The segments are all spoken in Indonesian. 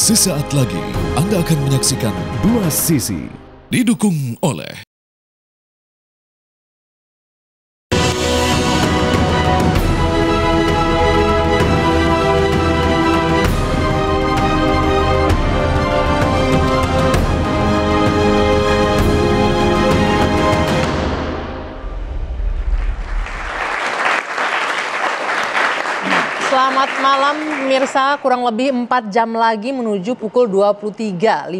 Sesaat lagi Anda akan menyaksikan dua sisi didukung oleh Selamat malam mirsa, kurang lebih 4 jam lagi menuju pukul 23.59.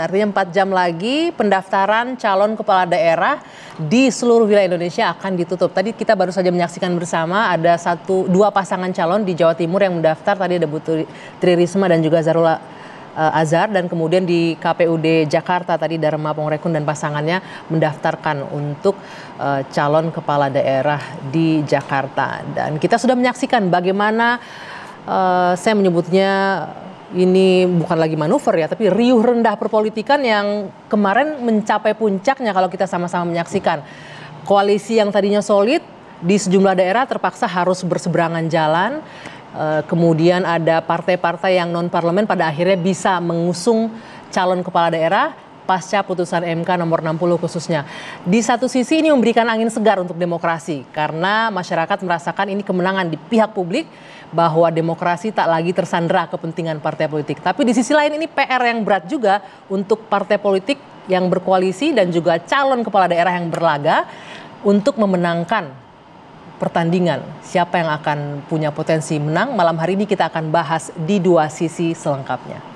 Artinya 4 jam lagi pendaftaran calon kepala daerah di seluruh wilayah Indonesia akan ditutup. Tadi kita baru saja menyaksikan bersama ada satu dua pasangan calon di Jawa Timur yang mendaftar. Tadi ada Butuh Tri Risma dan juga Zarula uh, Azhar dan kemudian di KPUD Jakarta tadi Dharma Pongrekun dan pasangannya mendaftarkan untuk uh, calon kepala daerah di Jakarta dan kita sudah menyaksikan bagaimana uh, saya menyebutnya ini bukan lagi manuver ya, tapi riuh rendah perpolitikan yang kemarin mencapai puncaknya kalau kita sama-sama menyaksikan. Koalisi yang tadinya solid di sejumlah daerah terpaksa harus berseberangan jalan Eh, kemudian ada partai-partai yang non parlemen pada akhirnya bisa mengusung calon kepala daerah pasca putusan MK nomor 60 khususnya. Di satu sisi ini memberikan angin segar untuk demokrasi karena masyarakat merasakan ini kemenangan di pihak publik bahwa demokrasi tak lagi tersandra kepentingan partai politik. Tapi di sisi lain ini PR yang berat juga untuk partai politik yang berkoalisi dan juga calon kepala daerah yang berlaga untuk memenangkan pertandingan. Siapa yang akan punya potensi menang malam hari ini kita akan bahas di dua sisi selengkapnya.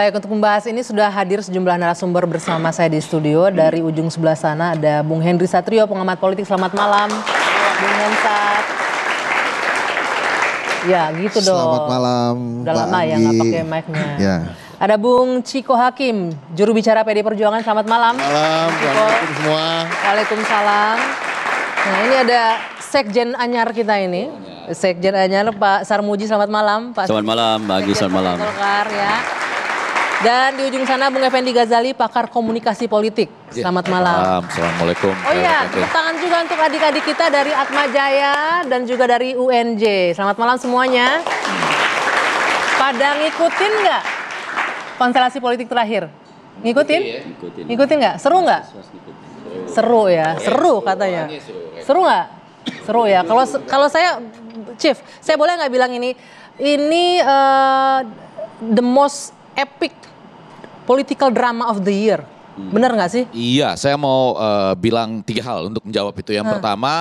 Baik, untuk membahas ini sudah hadir sejumlah narasumber bersama saya di studio. Dari ujung sebelah sana ada Bung Hendri Satrio, pengamat politik. Selamat malam, Bung Hensat. Ya, gitu dong. Selamat malam. Udah lama ya pakai mic-nya. Ya. Ada Bung Ciko Hakim, juru bicara PD Perjuangan. Selamat malam. Malam, Assalamualaikum semua. Waalaikumsalam. Nah, ini ada Sekjen Anyar kita ini. Iya. Sekjen Anyar Pak Sarmuji, selamat malam. Pak selamat malam, Pak Agi, selamat malam. Selamat ya. malam. Dan di ujung sana Bung Effendi Ghazali, pakar komunikasi politik. Iya. Selamat ya, malam. Assalamualaikum. Oh iya, tepuk tangan juga untuk adik-adik kita dari Atma Jaya dan juga dari UNJ. Selamat malam semuanya. Padang ngikutin nggak konstelasi politik terakhir? Ngikutin? Iya, ngikutin nggak? Seru nggak? Seru ya, iya, seru katanya. Seru nggak? Seru ya. Kalau kalau saya, Chief, saya boleh nggak bilang ini? Ini uh, the most epic political drama of the year. Hmm. Benar nggak sih? Iya, saya mau uh, bilang tiga hal untuk menjawab itu. Yang hmm. pertama,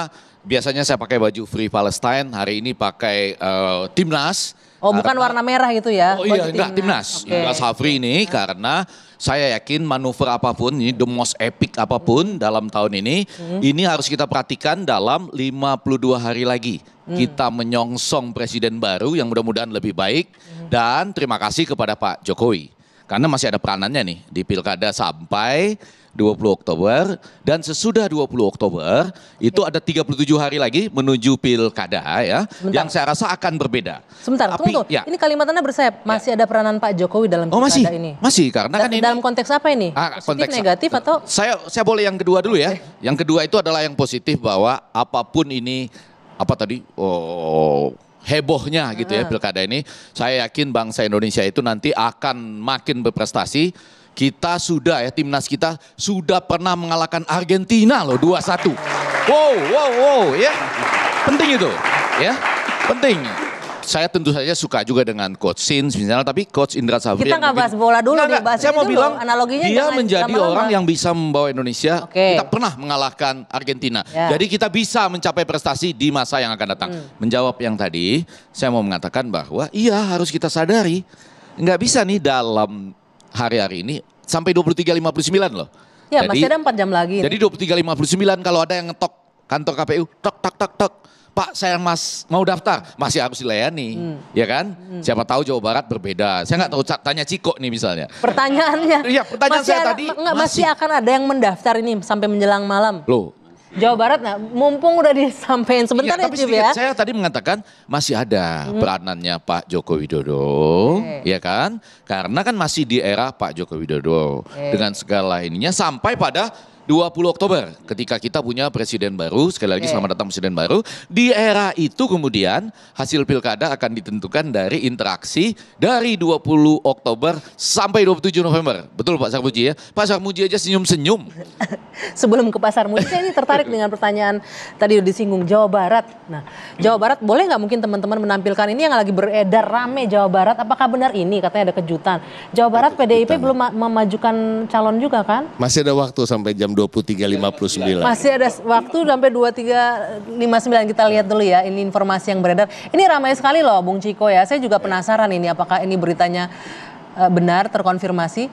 biasanya saya pakai baju Free Palestine, hari ini pakai uh, Timnas. Oh, karena, bukan warna merah gitu ya? Oh iya, enggak Timnas. Okay. Enggak Safri ini hmm. karena saya yakin manuver apapun ini the most epic apapun hmm. dalam tahun ini hmm. ini harus kita perhatikan dalam 52 hari lagi hmm. kita menyongsong presiden baru yang mudah-mudahan lebih baik hmm. dan terima kasih kepada Pak Jokowi karena masih ada peranannya nih di pilkada sampai 20 Oktober dan sesudah 20 Oktober itu ada 37 hari lagi menuju pilkada ya Sebentar. yang saya rasa akan berbeda. Sebentar, Tapi, tunggu, ya. ini kalimatnya bersayap masih ya. ada peranan Pak Jokowi dalam pilkada oh, masih, ini. Masih, karena da kan ini dalam konteks apa ini? Ah, positif, konteks negatif atau Saya saya boleh yang kedua dulu ya. Yang kedua itu adalah yang positif bahwa apapun ini apa tadi? Oh hebohnya gitu ya pilkada ini. Saya yakin bangsa Indonesia itu nanti akan makin berprestasi. Kita sudah ya timnas kita sudah pernah mengalahkan Argentina loh 2-1. Wow, wow, wow ya. Penting itu ya. Penting saya tentu saja suka juga dengan coach Sins misalnya, tapi coach Indra Safri. Kita nggak bahas bola dulu enggak, nih, bahas saya mau bilang analoginya dia menjadi orang yang bisa membawa Indonesia. Okay. Kita pernah mengalahkan Argentina, yeah. jadi kita bisa mencapai prestasi di masa yang akan datang. Hmm. Menjawab yang tadi, saya mau mengatakan bahwa iya harus kita sadari, nggak bisa nih dalam hari-hari ini sampai 23.59 loh. Ya, jadi, masih ada 4 jam lagi. Jadi 23.59 kalau ada yang ngetok kantor KPU, tok tok tok tok. Pak saya mas mau daftar masih harus dilayani, hmm. ya kan? Hmm. Siapa tahu Jawa Barat berbeda. Saya nggak tahu tanya Ciko nih misalnya. Pertanyaannya. Iya pertanyaan masih saya ada, tadi. Enggak, masih. akan ada yang mendaftar ini sampai menjelang malam. Loh. Jawa Barat nah, Mumpung udah disampaikan iya, sebentar ya, ya, tapi ya. Saya tadi mengatakan masih ada hmm. peranannya Pak Joko Widodo, okay. ya kan? Karena kan masih di era Pak Joko Widodo okay. dengan segala ininya sampai pada 20 Oktober ketika kita punya presiden baru, sekali lagi okay. selamat datang presiden baru. Di era itu kemudian hasil pilkada akan ditentukan dari interaksi dari 20 Oktober sampai 27 November. Betul Pak Sarmuji ya? Pak Sarmuji aja senyum-senyum. Sebelum ke Pak Sarmuji saya ini tertarik dengan pertanyaan tadi udah disinggung Jawa Barat. Nah, Jawa hmm. Barat boleh nggak mungkin teman-teman menampilkan ini yang lagi beredar rame Jawa Barat apakah benar ini katanya ada kejutan. Jawa Barat PDIP belum memajukan calon juga kan? Masih ada waktu sampai jam 23.59. Masih ada waktu sampai 23.59 kita lihat dulu ya ini informasi yang beredar. Ini ramai sekali loh Bung Ciko ya. Saya juga penasaran ini apakah ini beritanya e, benar terkonfirmasi.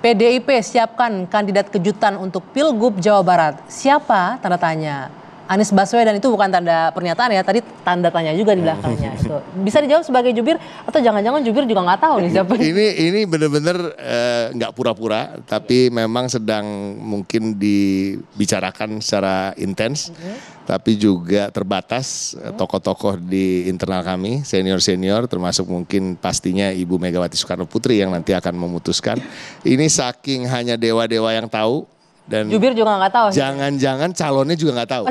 PDIP siapkan kandidat kejutan untuk Pilgub Jawa Barat. Siapa? Tanda tanya. Anies Baswedan itu bukan tanda pernyataan ya, tadi tanda tanya juga di belakangnya. itu. Bisa dijawab sebagai jubir atau jangan-jangan jubir juga nggak tahu nih siapa. Ini ini benar-benar eh, nggak uh, pura-pura, tapi memang sedang mungkin dibicarakan secara intens. Mhm. tapi juga terbatas eh, tokoh-tokoh di internal kami, senior-senior termasuk mungkin pastinya Ibu Megawati Soekarno Putri yang nanti akan memutuskan. Ini saking hanya dewa-dewa yang tahu dan jubir juga nggak tahu. Jangan-jangan calonnya juga nggak tahu.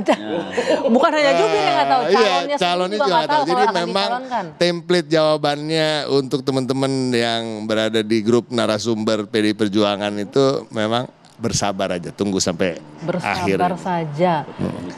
Bukan hanya jubir yang nggak tahu, calonnya, iya, calonnya juga nggak tahu. Jadi memang template jawabannya untuk teman-teman yang berada di grup narasumber PDI Perjuangan itu memang bersabar aja tunggu sampai bersabar akhir. Bersabar saja.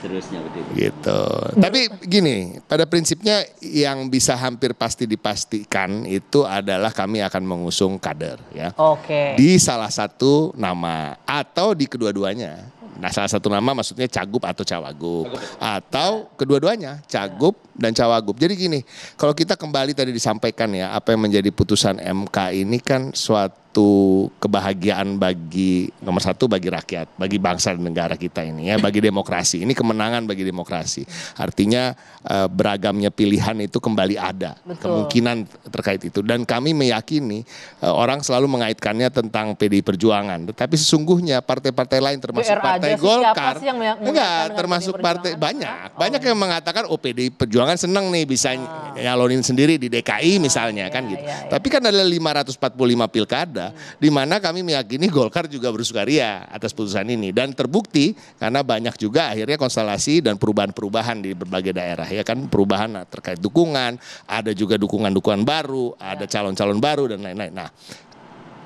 Terusnya hmm. gitu. Tapi gini, pada prinsipnya yang bisa hampir pasti dipastikan itu adalah kami akan mengusung kader ya. Oke. Okay. Di salah satu nama atau di kedua-duanya. Nah, salah satu nama maksudnya cagup atau cawagup atau kedua-duanya, cagup dan cawagup. Jadi gini, kalau kita kembali tadi disampaikan ya, apa yang menjadi putusan MK ini kan suatu satu kebahagiaan bagi nomor satu bagi rakyat, bagi bangsa dan negara kita ini ya, bagi demokrasi. Ini kemenangan bagi demokrasi. Artinya eh, beragamnya pilihan itu kembali ada. Betul. Kemungkinan terkait itu dan kami meyakini eh, orang selalu mengaitkannya tentang PDI Perjuangan, tetapi sesungguhnya partai-partai lain termasuk Partai Golkar yang enggak termasuk partai banyak. Oh. Banyak yang mengatakan oh PDI Perjuangan senang nih bisa ah. nyalonin sendiri di DKI misalnya ah, kan iya, gitu. Iya, iya. Tapi kan ada 545 pilkada di mana kami meyakini Golkar juga bersukaria atas putusan ini dan terbukti karena banyak juga akhirnya konstelasi dan perubahan-perubahan di berbagai daerah ya kan perubahan terkait dukungan, ada juga dukungan-dukungan baru, ada ya. calon-calon baru dan lain-lain. Nah,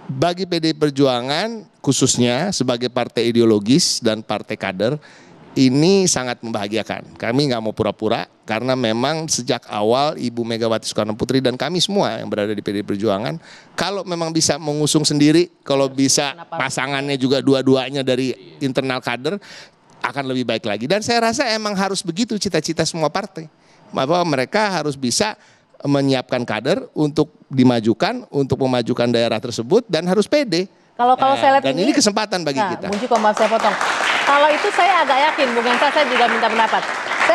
bagi PD Perjuangan khususnya sebagai partai ideologis dan partai kader ini sangat membahagiakan. Kami nggak mau pura-pura karena memang sejak awal Ibu Megawati Soekarno Putri dan kami semua yang berada di PD Perjuangan, kalau memang bisa mengusung sendiri, kalau bisa pasangannya juga dua-duanya dari internal kader, akan lebih baik lagi. Dan saya rasa emang harus begitu cita-cita semua partai. Bahwa mereka harus bisa menyiapkan kader untuk dimajukan, untuk memajukan daerah tersebut dan harus pede. Kalau kalau nah, saya lihat ini, ini kesempatan bagi nah, kita. maaf saya potong. Kalau itu saya agak yakin, Bung saya, saya juga minta pendapat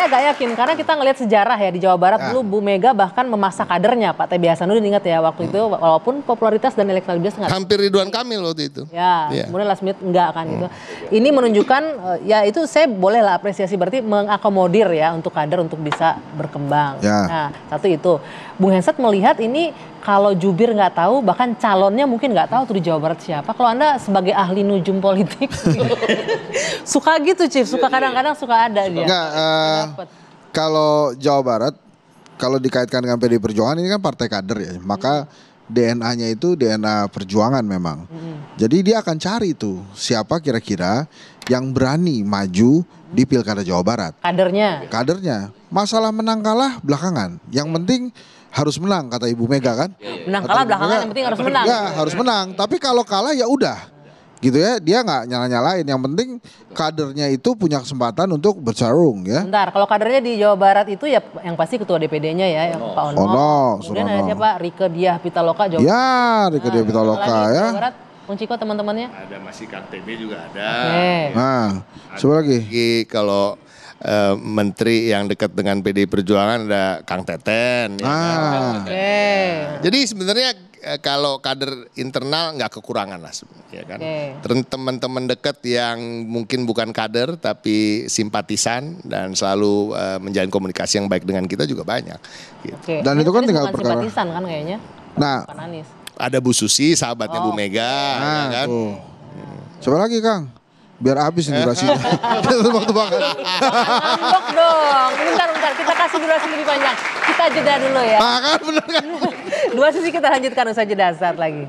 saya agak yakin karena kita ngelihat sejarah ya di Jawa Barat ah. dulu Bu Mega bahkan memaksa kadernya Pak biasa dulu ingat ya waktu itu hmm. walaupun popularitas dan elektabilitas nggak hampir Ridwan Kamil waktu itu. Ya, yeah. kemudian last minute enggak kan hmm. itu Ini menunjukkan eh, ya itu saya bolehlah apresiasi berarti mengakomodir ya untuk kader untuk bisa berkembang. Ya. Nah, satu itu. Bung Hensat melihat ini kalau jubir nggak tahu, bahkan calonnya mungkin nggak tahu tuh di Jawa Barat siapa. Kalau Anda sebagai ahli nujum politik, suka gitu Chief, suka iya, iya. kadang-kadang suka ada dia. Enggak, uh, eh, kalau Jawa Barat kalau dikaitkan dengan PD Perjuangan ini kan partai kader ya. Maka hmm. DNA-nya itu DNA perjuangan memang. Hmm. Jadi dia akan cari tuh siapa kira-kira yang berani maju di Pilkada Jawa Barat. Kadernya. Kadernya. Masalah menang kalah belakangan. Yang iya. penting harus menang kata Ibu Mega kan. Menang kalah belakangan yang penting harus menang. Ya, harus menang. Tapi kalau kalah ya udah gitu ya dia nggak nyala nyalain yang penting kadernya itu punya kesempatan untuk bersarung ya bentar kalau kadernya di Jawa Barat itu ya yang pasti ketua DPD-nya ya yang Pak Ono, Oh no, kemudian ada siapa Rike Diah Pitaloka Jawa ya Rike nah, Diah Pitaloka nah, ya Jawa Barat, Unciko teman-temannya ada masih KTB juga ada okay. nah coba lagi kalau e, menteri yang dekat dengan PD Perjuangan ada Kang Teten. Ya kan? Ah. Ya okay. Jadi sebenarnya Eh, kalau kader internal nggak kekurangan lah, ya kan. Okay. Teman-teman dekat yang mungkin bukan kader tapi simpatisan dan selalu uh, menjalin komunikasi yang baik dengan kita juga banyak. Gitu. Okay. Dan ya, itu kan tinggal perkara. Simpatisan kan kayaknya. Nah, ada Bu Susi, sahabatnya oh. Bu Mega, ya nah, kan. Hmm. Coba lagi Kang biar habis ini durasinya. Waktu banget. Dok dong, bentar bentar kita kasih durasi lebih panjang. Kita jeda dulu ya. Makan ah, bener kan? Dua sisi kita lanjutkan usaha jeda saat lagi.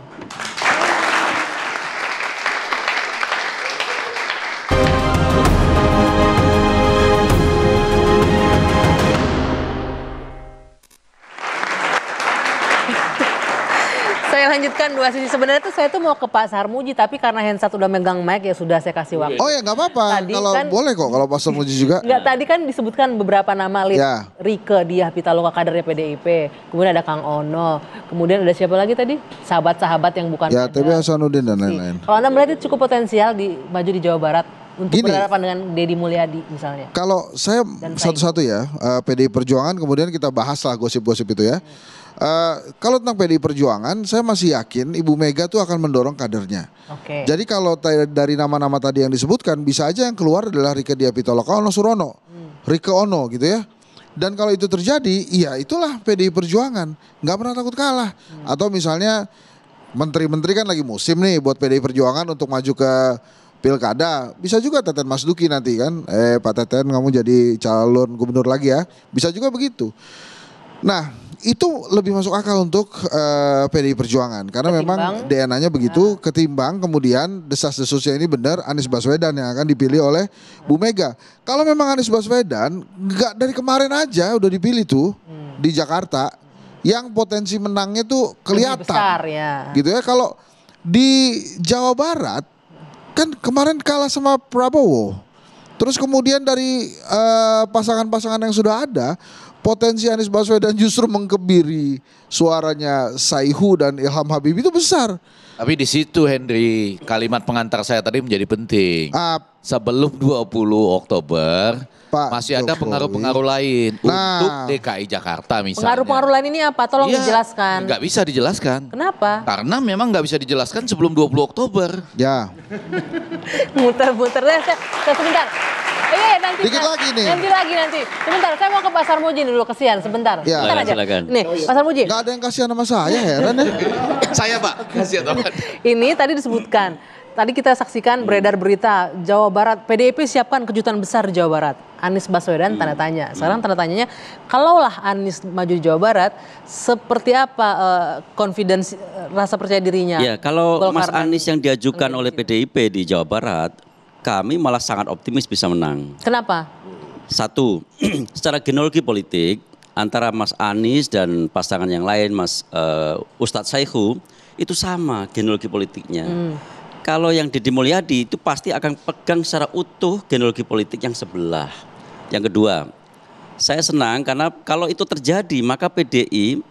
lanjutkan dua sisi. Sebenarnya tuh saya tuh mau ke Pak Sarmuji tapi karena Hensat udah megang mic ya sudah saya kasih waktu. Oh ya nggak apa-apa. Kalau kan, boleh kok kalau Pak Sarmuji juga. nah. tadi kan disebutkan beberapa nama lid. Ya. Rike Dia Pitaloka kadernya PDIP. Kemudian ada Kang Ono. Kemudian ada siapa lagi tadi? Sahabat-sahabat yang bukan. Ya tapi Hasanuddin dan lain-lain. Kalau Anda melihat itu cukup potensial di maju di Jawa Barat untuk Gini, berhadapan dengan Deddy Mulyadi misalnya. Kalau saya satu-satu ya uh, eh, PDI Perjuangan kemudian kita bahaslah gosip-gosip itu ya. Hmm Uh, kalau tentang PDI Perjuangan, saya masih yakin Ibu Mega tuh akan mendorong kadernya. Okay. Jadi kalau dari nama-nama tadi yang disebutkan, bisa aja yang keluar adalah Rike Diah Ono Surono, hmm. Rike Ono gitu ya. Dan kalau itu terjadi, iya itulah PDI Perjuangan, nggak pernah takut kalah. Hmm. Atau misalnya menteri-menteri kan lagi musim nih buat PDI Perjuangan untuk maju ke pilkada bisa juga Teten Mas Duki nanti kan eh Pak Teten kamu jadi calon gubernur lagi ya bisa juga begitu nah itu lebih masuk akal untuk uh, eh, PDI Perjuangan karena ketimbang, memang DNA-nya begitu nah. ketimbang kemudian desas-desusnya ini benar Anies Baswedan yang akan dipilih oleh hmm. Bu Mega. Kalau memang Anies Baswedan nggak dari kemarin aja udah dipilih tuh hmm. di Jakarta yang potensi menangnya tuh kelihatan. besar ya. Gitu ya kalau di Jawa Barat kan kemarin kalah sama Prabowo. Terus kemudian dari eh, pasangan-pasangan uh, pasangan -pasangan yang sudah ada potensi Anies Baswedan justru mengkebiri suaranya Saihu dan Ilham Habib itu besar. Tapi di situ Henry, kalimat pengantar saya tadi menjadi penting. Uh, Sebelum 20 Oktober Pak masih ada pengaruh-pengaruh lain nah, untuk DKI Jakarta misalnya. Pengaruh-pengaruh lain ini apa? Tolong ya, dijelaskan. Enggak bisa dijelaskan. Kenapa? Karena memang nggak bisa dijelaskan sebelum 20 Oktober. Ya. Muter-muter. Sebentar. Oh, iya, iya, nanti. Dikit nanti, lagi nih. Nanti lagi nanti. Sebentar, saya mau ke Pasar Muji dulu kesian sebentar. Ya. Sebentar aja. Silakan. Nih, oh, iya. Pasar Muji. Gak ada yang kasihan sama saya, heran ya. saya, Pak. Kasihan sama. Ini tadi disebutkan Tadi kita saksikan hmm. beredar berita Jawa Barat, PDIP siapkan kejutan besar Jawa Barat. Anies Baswedan tanda hmm. tanya. Hmm. Sekarang tanda tanyanya, kalaulah Anies maju Jawa Barat, seperti apa uh, confidence, eh, rasa percaya dirinya? Ya, kalau Golkar Mas Anies yang diajukan oleh PDIP di Jawa Barat, kami malah sangat optimis bisa menang. Kenapa? Satu, secara genologi politik antara Mas Anies dan pasangan yang lain Mas uh, Ustadz Saihu itu sama genologi politiknya. Hmm. Kalau yang Deddy Mulyadi itu pasti akan pegang secara utuh genologi politik yang sebelah. Yang kedua, saya senang karena kalau itu terjadi maka PDI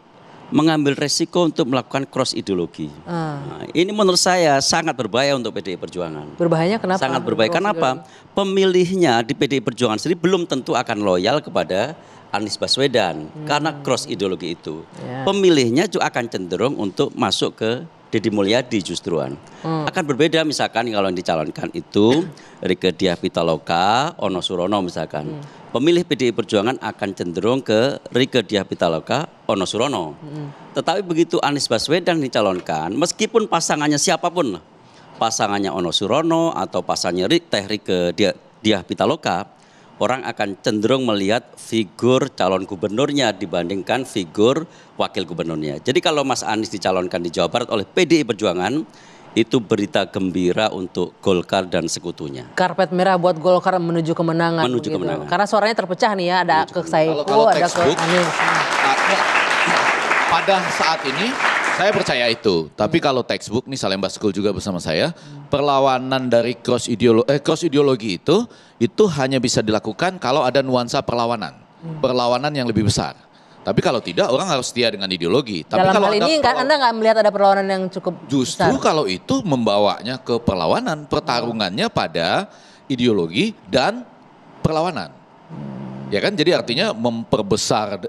mengambil resiko untuk melakukan cross ideologi. Ah. Nah, ini menurut saya sangat berbahaya untuk PDI Perjuangan. Berbahayanya kenapa? Sangat berbahaya. Karena apa? Pemilihnya di PDI Perjuangan sendiri belum tentu akan loyal kepada Anies Baswedan hmm. karena cross ideologi itu. Yeah. Pemilihnya juga akan cenderung untuk masuk ke Deddy Mulyadi justruan. Hmm. Akan berbeda misalkan kalau yang dicalonkan itu Rike Diah Pitaloka, Ono Surono misalkan. Hmm. Pemilih PDI Perjuangan akan cenderung ke Rike Diah Pitaloka, Ono Surono. Hmm. Tetapi begitu Anies Baswedan dicalonkan, meskipun pasangannya siapapun, pasangannya Ono Surono atau pasangannya Teh Rike Diah, Diah Pitaloka, orang akan cenderung melihat figur calon gubernurnya dibandingkan figur wakil gubernurnya. Jadi kalau Mas Anies dicalonkan di Jawa Barat oleh PDI Perjuangan, itu berita gembira untuk Golkar dan sekutunya. Karpet merah buat Golkar menuju kemenangan. Menuju begitu. kemenangan. Karena suaranya terpecah nih ya, ada menuju ke Saiku, oh, ada ke Anies. Pada saat ini saya percaya itu. Tapi hmm. kalau textbook nih Salemba School juga bersama saya, perlawanan dari cross ideologi eh, cross ideologi itu itu hanya bisa dilakukan kalau ada nuansa perlawanan. Hmm. Perlawanan yang lebih besar. Tapi kalau tidak orang harus setia dengan ideologi. Tapi Dalam kalau hal ini kan Anda nggak melihat ada perlawanan yang cukup Justru besar. kalau itu membawanya ke perlawanan, hmm. pertarungannya pada ideologi dan perlawanan. Ya kan? Jadi artinya memperbesar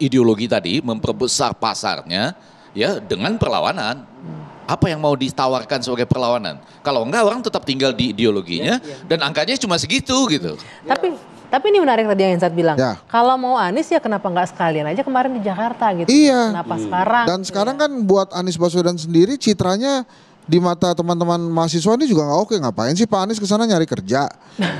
ideologi tadi, memperbesar pasarnya, ya dengan perlawanan. Apa yang mau ditawarkan sebagai perlawanan? Kalau enggak orang tetap tinggal di ideologinya ya, ya. dan angkanya cuma segitu gitu. Tapi tapi ini menarik tadi yang Hensat bilang. Ya. Kalau mau Anies ya kenapa enggak sekalian aja kemarin di Jakarta gitu. Iya. Kenapa hmm. sekarang? Dan sekarang iya. kan buat Anies Baswedan sendiri citranya di mata teman-teman mahasiswa ini juga nggak oke ngapain sih Pak Anies kesana nyari kerja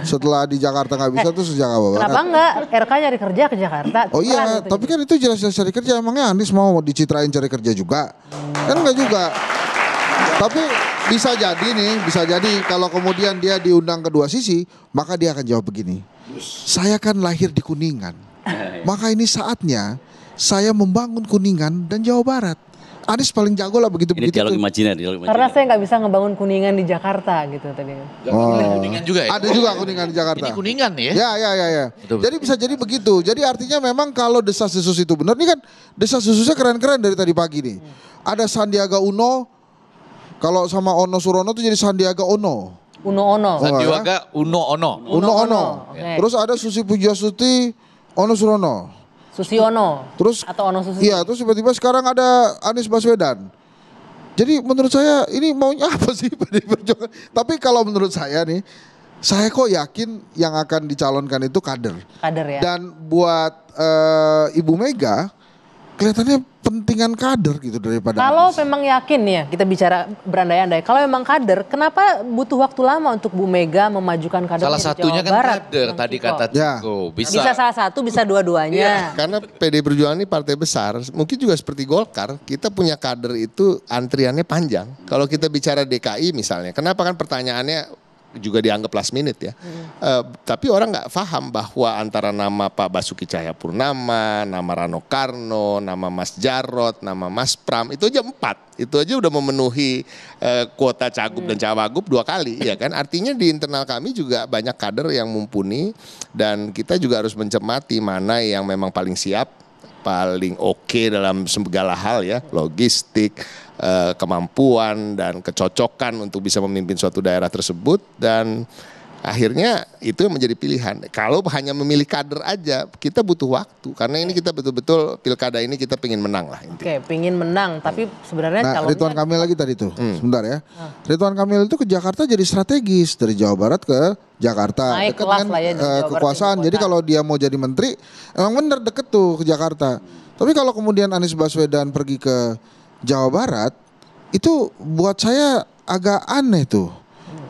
setelah di Jakarta nggak bisa eh, terus sejak awal kenapa nggak RK nyari kerja ke Jakarta oh iya tapi kan itu jelas-jelas cari kerja emangnya Anies mau dicitrain cari kerja juga kan nggak juga tapi bisa jadi nih bisa jadi kalau kemudian dia diundang kedua sisi maka dia akan jawab begini saya kan lahir di Kuningan maka ini saatnya saya membangun Kuningan dan Jawa Barat Anies paling jago lah begitu begitu. Ini dialog imajiner, dialog imajiner. Karena saya nggak bisa ngebangun kuningan di Jakarta gitu tadi. Oh. Kuningan juga ya. Ada juga kuningan di Jakarta. Ini kuningan ya. Ya ya ya ya. Betul, Jadi bisa jadi begitu. Jadi artinya memang kalau desa desus itu benar ini kan desas desusnya keren-keren dari tadi pagi nih. Ada Sandiaga Uno kalau sama Ono Surono tuh jadi Sandiaga ya? Uno. Uno Ono. Sandiaga Uno Ono. Uno Ono. Uno, ono. Okay. Terus ada Susi Pujasuti, Ono Surono. Susiono. Terus atau Ono Susiono. Iya, terus tiba-tiba sekarang ada Anies Baswedan. Jadi menurut saya ini maunya apa sih PDI Perjuangan? Tapi kalau menurut saya nih, saya kok yakin yang akan dicalonkan itu kader. Kader ya. Dan buat uh, Ibu Mega, kelihatannya pentingan kader gitu daripada Kalau Anies. memang yakin ya kita bicara berandai-andai. Kalau memang kader, kenapa butuh waktu lama untuk Bu Mega memajukan kader Salah satunya Jawa kan Barat, kader tadi Ciko. kata ya. bisa. Bisa salah satu, bisa dua-duanya. Ya, karena PD Perjuangan ini partai besar, mungkin juga seperti Golkar, kita punya kader itu antriannya panjang. Kalau kita bicara DKI misalnya, kenapa kan pertanyaannya juga dianggap last minute ya. Hmm. Uh, tapi orang nggak paham bahwa antara nama Pak Basuki Cahayapurnama, nama Rano Karno, nama Mas Jarot, nama Mas Pram itu aja empat. Itu aja udah memenuhi uh, kuota cagup hmm. dan cawagup dua kali ya kan. Artinya di internal kami juga banyak kader yang mumpuni dan kita juga harus mencermati mana yang memang paling siap paling oke okay dalam segala hal ya logistik Eh, kemampuan dan kecocokan untuk bisa memimpin suatu daerah tersebut dan akhirnya itu yang menjadi pilihan. Kalau hanya memilih kader aja, kita butuh waktu karena ini kita betul-betul pilkada ini kita pingin menang lah. Oke, Oke, pingin menang, tapi sebenarnya nah, calonnya... Ridwan Kamil lagi tadi tuh, hmm. sebentar ya. Ah. Ridwan Kamil itu ke Jakarta jadi strategis dari Jawa Barat ke Jakarta Naik dekat kelas dengan lah ya, eh, Jawa kekuasaan. Jadi kalau dia mau jadi menteri, emang bener deket tuh ke Jakarta. Tapi kalau kemudian Anies Baswedan pergi ke Jawa Barat itu buat saya agak aneh tuh.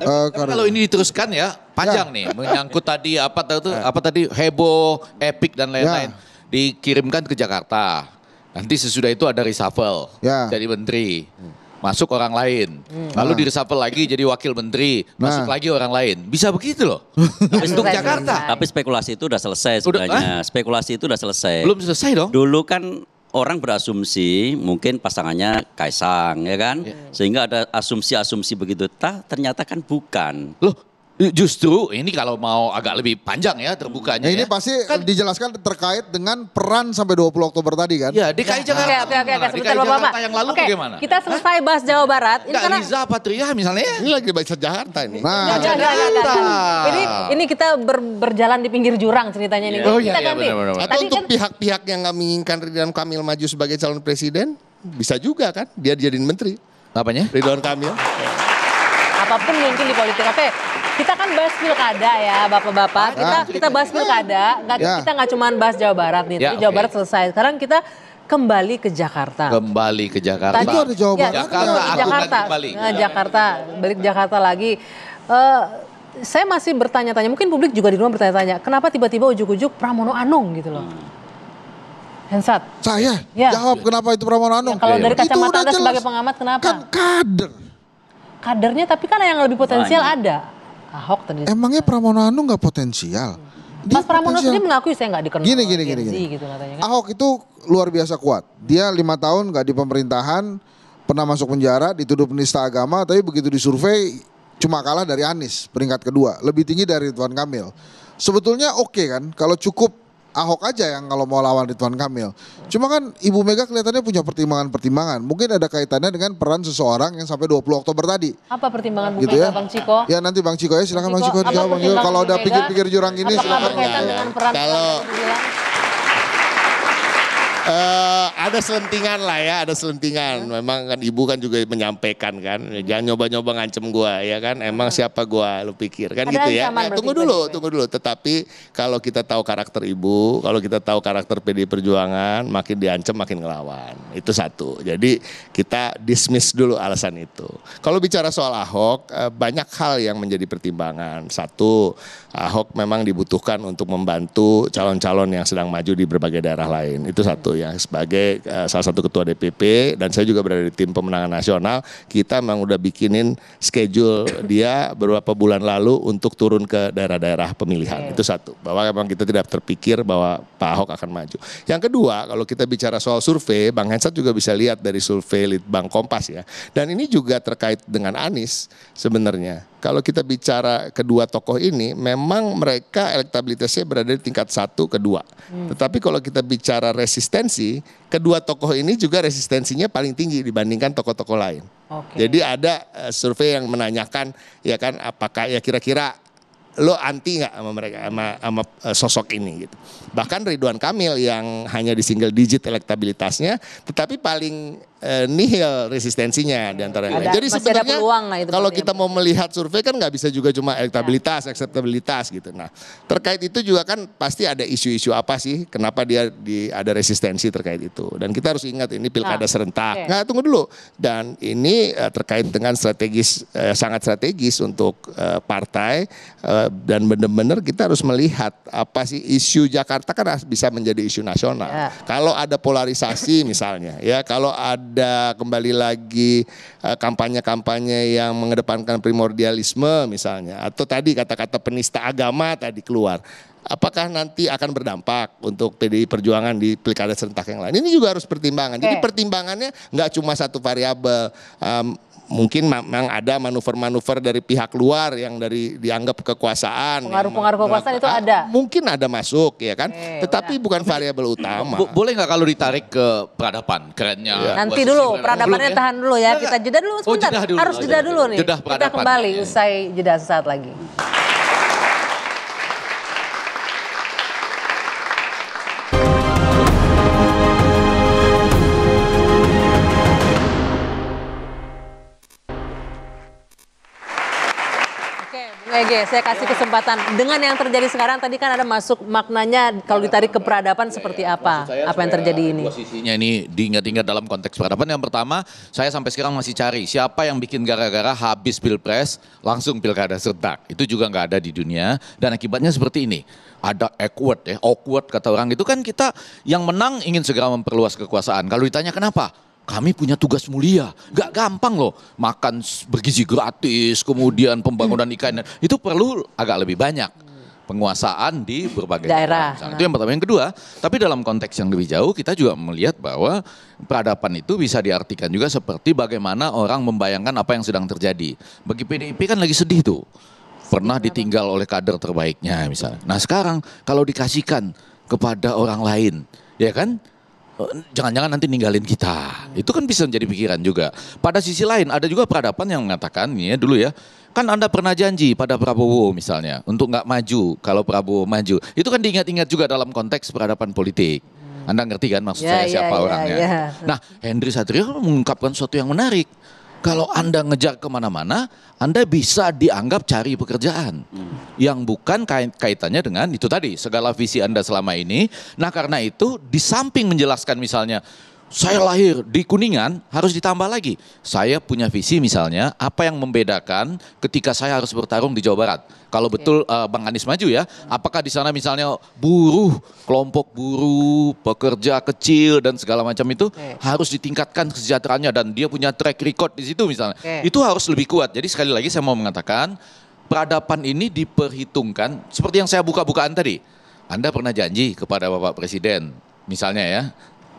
Tapi, uh, tapi karena... kalau ini diteruskan ya panjang ya. nih menyangkut tadi apa tadi ya. apa tadi heboh, epic dan ya. lain-lain ya. dikirimkan ke Jakarta. Nanti sesudah itu ada reshuffle ya. jadi menteri. Masuk orang lain, hmm. lalu ah. di reshuffle lagi jadi wakil menteri, nah. masuk lagi orang lain. Bisa begitu loh. Habis untuk Jakarta. Tapi spekulasi itu udah selesai sebenarnya. Udah, eh? Spekulasi itu udah selesai. Belum selesai dong. Dulu kan orang berasumsi mungkin pasangannya Kaisang ya kan, yeah. sehingga ada asumsi-asumsi begitu. Tah ternyata kan bukan. Loh, Justru ini kalau mau agak lebih panjang ya terbukanya. Nah, ini ya. pasti kan, dijelaskan terkait dengan peran sampai 20 Oktober tadi kan? Ya DKI Jakarta. Oke oke oke nah, sebentar Bapak. Jakarta yang lalu okay, bagaimana? Kita selesai bahas Jawa Barat. Ini Nggak, karena Riza Patria misalnya. Ya? Ini lagi bahas Jakarta ini. Nah, nah Jakarta. Jakarta. Ini ini kita ber, berjalan di pinggir jurang ceritanya yeah. ini. Iya. Oh iya, iya benar, benar, Atau untuk kan- pihak-pihak kan, yang gak menginginkan Ridwan Kamil maju sebagai calon presiden bisa juga kan dia jadiin menteri. Apanya? Ridwan Kamil. Apapun mungkin di politik. Oke, kita kan bahas pilkada ya, bapak-bapak. Kita ah. kita bahas pilkada. Nggak, ya. Kita nggak cuma bahas Jawa Barat nih. Ya, Jawa okay. Barat selesai. Sekarang kita kembali ke Jakarta. Kembali ke Jakarta. Tadi ada Jawa ya, Barat. Ya, Jakarta, ya. Jakarta. Nah, kembali. Nah, Jakarta, balik ke Jakarta lagi. Uh, saya masih bertanya-tanya, mungkin publik juga di rumah bertanya-tanya, kenapa tiba-tiba ujuk-ujuk Pramono Anung gitu loh. Hmm. Hensat. Saya? Ya. Jawab kenapa itu Pramono Anung? Ya, kalau dari kacamata Anda sebagai pengamat kenapa? Kan kader. Kadernya tapi kan yang lebih potensial Banyak. ada. Ahok tadi. Emangnya Pramono Anung nggak potensial? Hmm. Dia Mas Pramono potensial. sendiri mengakui saya nggak dikenal. Gini gini gini, gini. Gitu katanya, kan? Ahok itu luar biasa kuat. Dia lima tahun nggak di pemerintahan, pernah masuk penjara, dituduh penista agama, tapi begitu disurvei cuma kalah dari Anies peringkat kedua, lebih tinggi dari Tuan Kamil. Sebetulnya oke okay kan, kalau cukup Ahok aja yang kalau mau lawan Ridwan Kamil. Cuma kan Ibu Mega kelihatannya punya pertimbangan-pertimbangan. Mungkin ada kaitannya dengan peran seseorang yang sampai 20 Oktober tadi. Apa pertimbangan Bu gitu ya. Mega, ya? Bang Ciko? Ya nanti Bang Ciko ya silakan Bang Ciko, Bang Ciko Kalau udah pikir-pikir jurang ini silahkan. Ya. Dengan peran kalau uh, ada selentingan lah ya, ada selentingan. Ya. Memang kan ibu kan juga menyampaikan kan, jangan nyoba-nyoba ngancem gua ya kan. Emang siapa gua lu pikir kan gitu ya. Nah, tunggu dulu, gitu ya. tunggu dulu. Tetapi kalau kita tahu karakter ibu, kalau kita tahu karakter PD Perjuangan, makin diancam makin ngelawan. Itu satu. Jadi kita dismiss dulu alasan itu. Kalau bicara soal Ahok, eh, banyak hal yang menjadi pertimbangan. Satu, Ahok memang dibutuhkan untuk membantu calon-calon yang sedang maju di berbagai daerah lain. Itu satu ya sebagai uh, salah satu ketua DPP dan saya juga berada di tim pemenangan nasional. Kita memang udah bikinin schedule dia beberapa bulan lalu untuk turun ke daerah-daerah pemilihan. Itu satu bahwa memang kita tidak terpikir bahwa Pak Ahok akan maju. Yang kedua kalau kita bicara soal survei, Bang Hensat juga bisa lihat dari survei Litbang Kompas ya. Dan ini juga terkait dengan Anies sebenarnya kalau kita bicara kedua tokoh ini memang mereka elektabilitasnya berada di tingkat satu kedua. Hmm. Tetapi kalau kita bicara resistensi, kedua tokoh ini juga resistensinya paling tinggi dibandingkan tokoh-tokoh lain. Okay. Jadi ada eh, survei yang menanyakan ya kan apakah ya kira-kira lo anti nggak sama mereka sama, sama eh, sosok ini gitu. Bahkan Ridwan Kamil yang hanya di single digit elektabilitasnya tetapi paling eh, nihil resistensinya di antara ada, Jadi sebenarnya peluang, nah, kalau kita mau melihat survei kan nggak bisa juga cuma elektabilitas, ya. akseptabilitas gitu. Nah terkait itu juga kan pasti ada isu-isu apa sih? Kenapa dia di, ada resistensi terkait itu? Dan kita harus ingat ini pilkada nah, serentak. Okay. Nah tunggu dulu. Dan ini uh, terkait dengan strategis uh, sangat strategis untuk uh, partai uh, dan benar-benar kita harus melihat apa sih isu Jakarta kan bisa menjadi isu nasional. Ya. Kalau ada polarisasi misalnya, ya kalau ada ada kembali lagi eh, kampanye-kampanye yang mengedepankan primordialisme misalnya atau tadi kata-kata penista agama tadi keluar apakah nanti akan berdampak untuk PDI Perjuangan di pilkada serentak yang lain? Ini juga harus pertimbangan. Okay. Jadi pertimbangannya nggak cuma satu variabel. Um, mungkin memang ada manuver-manuver dari pihak luar yang dari dianggap kekuasaan. Pengaruh-pengaruh kekuasaan itu ah, ada. Mungkin ada masuk ya kan, eh, tetapi benar. bukan variabel utama. Bo boleh nggak kalau ditarik ke peradaban? Kerennya. Iya. Ya. Nanti dulu peradabannya tahan dulu ya. Kita jeda dulu oh, sebentar. Harus jeda dulu nih. Kita kembali usai jeda sesaat lagi. Oke, saya kasih kesempatan. Dengan yang terjadi sekarang tadi kan ada masuk maknanya kalau ditarik ke peradaban iya, iya, seperti iya. apa? Apa yang terjadi ini? Posisinya ini diingat-ingat dalam konteks peradaban. Yang pertama, saya sampai sekarang masih cari siapa yang bikin gara-gara habis pilpres langsung pilkada serentak. Itu juga nggak ada di dunia dan akibatnya seperti ini. Ada awkward ya, awkward kata orang itu kan kita yang menang ingin segera memperluas kekuasaan. Kalau ditanya kenapa? kami punya tugas mulia. Gak gampang loh makan bergizi gratis, kemudian pembangunan hmm. IKN. Itu perlu agak lebih banyak penguasaan di berbagai daerah. daerah. Itu yang pertama. Yang kedua, tapi dalam konteks yang lebih jauh kita juga melihat bahwa peradaban itu bisa diartikan juga seperti bagaimana orang membayangkan apa yang sedang terjadi. Bagi PDIP kan lagi sedih tuh. Pernah ditinggal oleh kader terbaiknya misalnya. Nah sekarang kalau dikasihkan kepada orang lain, ya kan? Eh, jangan-jangan nanti ninggalin kita. Itu kan bisa menjadi pikiran juga. Pada sisi lain ada juga peradaban yang mengatakan ya dulu ya, kan Anda pernah janji pada Prabowo misalnya untuk nggak maju kalau Prabowo maju. Itu kan diingat-ingat juga dalam konteks peradaban politik. Anda ngerti kan maksud yeah, saya siapa yeah, ya, orangnya. Yeah. Nah, Hendri Satrio mengungkapkan sesuatu yang menarik kalau Anda ngejar kemana-mana, Anda bisa dianggap cari pekerjaan. Hmm. Yang bukan kait kaitannya dengan itu tadi, segala visi Anda selama ini. Nah karena itu, di samping menjelaskan misalnya, saya lahir di Kuningan harus ditambah lagi. Saya punya visi misalnya apa yang membedakan ketika saya harus bertarung di Jawa Barat. Kalau okay. betul uh, Bang Anies maju ya, apakah di sana misalnya buruh, kelompok buruh, pekerja kecil dan segala macam itu okay. harus ditingkatkan kesejahteraannya dan dia punya track record di situ misalnya. Okay. Itu harus lebih kuat. Jadi sekali lagi saya mau mengatakan peradaban ini diperhitungkan seperti yang saya buka-bukaan tadi. Anda pernah janji kepada Bapak Presiden misalnya ya